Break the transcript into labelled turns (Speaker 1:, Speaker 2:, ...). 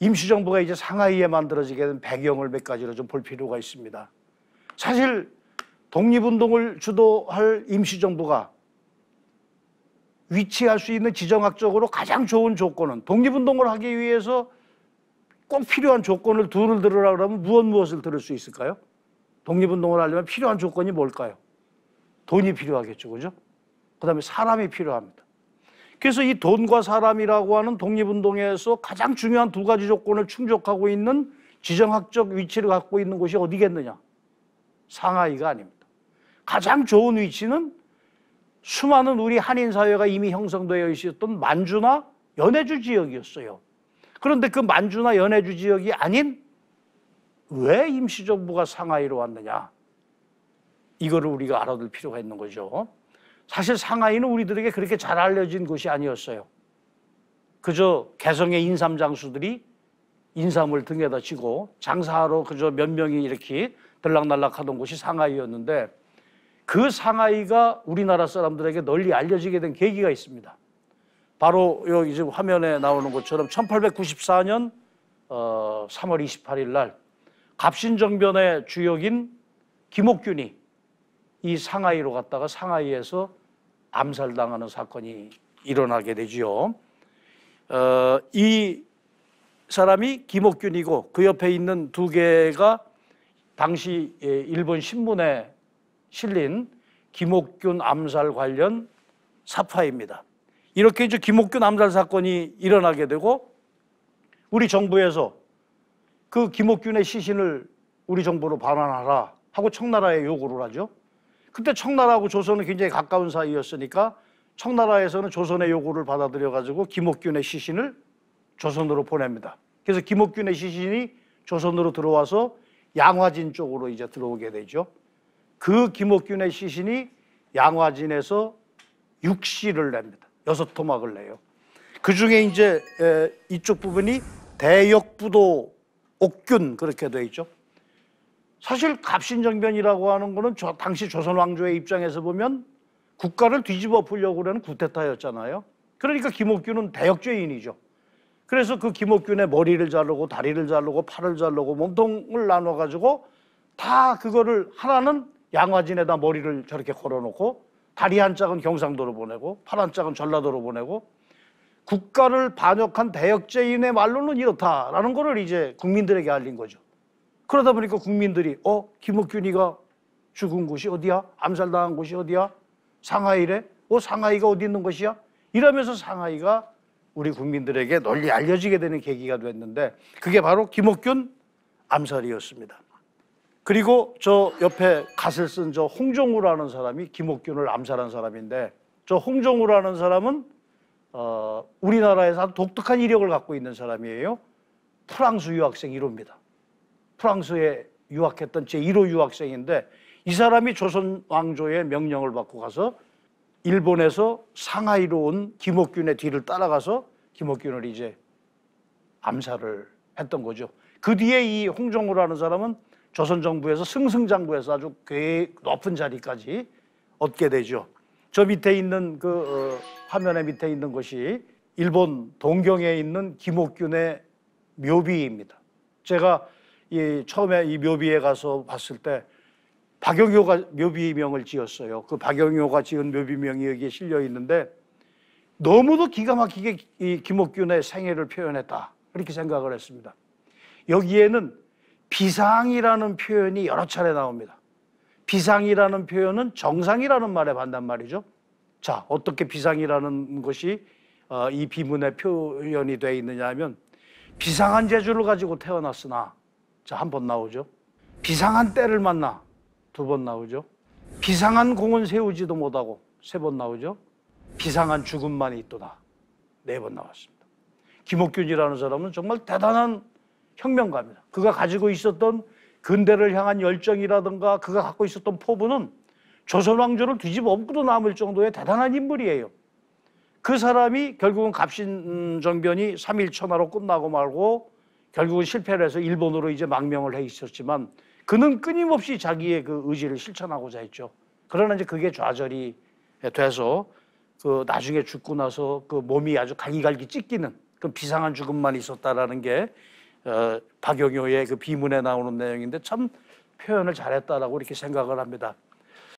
Speaker 1: 임시정부가 이제 상하이에 만들어지게 된 배경을 몇 가지로 좀 볼 필요가 있습니다. 사실 독립운동을 주도할 임시정부가 위치할 수 있는 지정학적으로 가장 좋은 조건은 독립운동을 하기 위해서 꼭 필요한 조건을 둘을 들으라 그러면 무엇 무엇을 들을 수 있을까요? 독립운동을 하려면 필요한 조건이 뭘까요? 돈이 필요하겠죠, 그죠? 그 다음에 사람이 필요합니다. 그래서 이 돈과 사람이라고 하는 독립운동에서 가장 중요한 두 가지 조건을 충족하고 있는 지정학적 위치를 갖고 있는 곳이 어디겠느냐? 상하이가 아닙니다. 가장 좋은 위치는 수많은 우리 한인 사회가 이미 형성되어 있었던 만주나 연해주 지역이었어요. 그런데 그 만주나 연해주 지역이 아닌 왜 임시정부가 상하이로 왔느냐? 이거를 우리가 알아둘 필요가 있는 거죠. 사실 상하이는 우리들에게 그렇게 잘 알려진 곳이 아니었어요. 그저 개성의 인삼 장수들이 인삼을 등에다 치고 장사하러 그저 몇 명이 이렇게 들락날락 하던 곳이 상하이였는데 그 상하이가 우리나라 사람들에게 널리 알려지게 된 계기가 있습니다. 바로 여기 지금 화면에 나오는 것처럼 1894년 어, 3월 28일 날 갑신정변의 주역인 김옥균이 이 상하이로 갔다가 상하이에서 암살당하는 사건이 일어나게 되지요. 어, 이 사람이 김옥균이고 그 옆에 있는 두 개가 당시 예, 일본 신문에 실린 김옥균 암살 관련 사파입니다. 이렇게 이제 김옥균 암살 사건이 일어나게 되고 우리 정부에서 그 김옥균의 시신을 우리 정부로 반환하라 하고 청나라에 요구를 하죠. 그때 청나라하고 조선은 굉장히 가까운 사이였으니까 청나라에서는 조선의 요구를 받아들여 가지고 김옥균의 시신을 조선으로 보냅니다. 그래서 김옥균의 시신이 조선으로 들어와서 양화진 쪽으로 이제 들어오게 되죠. 그 김옥균의 시신이 양화진에서 육시를 냅니다. 여섯 토막을 내요. 그 중에 이제 이쪽 부분이 대역부도 옥균 그렇게 돼 있죠. 사실 갑신정변이라고 하는 거는 저, 당시 조선 왕조의 입장에서 보면 국가를 뒤집어 풀려고 하는 구테타였잖아요. 그러니까 김옥균은 대역죄인이죠. 그래서 그 김옥균의 머리를 자르고 다리를 자르고 팔을 자르고 몸통을 나눠 가지고 다 그거를 하나는 양화진에다 머리를 저렇게 걸어놓고 다리 한 짝은 경상도로 보내고 팔 한 짝은 전라도로 보내고 국가를 반역한 대역죄인의 말로는 이렇다라는 거를 이제 국민들에게 알린 거죠. 그러다 보니까 국민들이 어 김옥균이가 죽은 곳이 어디야? 암살당한 곳이 어디야? 상하이래? 어 상하이가 어디 있는 것이야? 이러면서 상하이가 우리 국민들에게 널리 알려지게 되는 계기가 됐는데 그게 바로 김옥균 암살이었습니다. 그리고 저 옆에 갓을 쓴저 홍종우라는 사람이 김옥균을 암살한 사람인데 저 홍종우라는 사람은 어, 우리나라에서 독특한 이력을 갖고 있는 사람이에요. 프랑스 유학생 이호입니다 프랑스에 유학했던 제1호 유학생인데 이 사람이 조선 왕조의 명령을 받고 가서 일본에서 상하이로 온 김옥균의 뒤를 따라가서 김옥균을 이제 암살을 했던 거죠. 그 뒤에 이홍종우라는 사람은 조선 정부에서 승승장구해서 아주 꽤 높은 자리까지 얻게 되죠. 저 밑에 있는 그 어, 화면에 밑에 있는 것이 일본 동경에 있는 김옥균의 묘비입니다. 제가 이 처음에 이 묘비에 가서 봤을 때 박영효가 묘비명을 지었어요. 그 박영효가 지은 묘비명이 여기에 실려 있는데 너무도 기가 막히게 이 김옥균의 생애를 표현했다. 그렇게 생각을 했습니다. 여기에는 비상이라는 표현이 여러 차례 나옵니다. 비상이라는 표현은 정상이라는 말에 반단말이죠. 자, 어떻게 비상이라는 것이 어, 이 비문의 표현이 되어 있느냐 하면 비상한 재주를 가지고 태어났으나 자, 한 번 나오죠. 비상한 때를 만나 두 번 나오죠. 비상한 공은 세우지도 못하고 세 번 나오죠. 비상한 죽음만이 있도다. 네 번 나왔습니다. 김옥균이라는 사람은 정말 대단한 혁명가입니다. 그가 가지고 있었던 근대를 향한 열정이라든가 그가 갖고 있었던 포부는 조선 왕조를 뒤집어 엎고도 남을 정도의 대단한 인물이에요. 그 사람이 결국은 갑신 정변이 3일천하로 끝나고 말고 결국은 실패를 해서 일본으로 이제 망명을 해 있었지만 그는 끊임없이 자기의 그 의지를 실천하고자 했죠. 그러나 이제 그게 좌절이 돼서 그 나중에 죽고 나서 그 몸이 아주 갈기갈기 찢기는 그 비상한 죽음만 있었다라는 게 어, 박영효의 그 비문에 나오는 내용인데 참 표현을 잘했다라고 이렇게 생각을 합니다.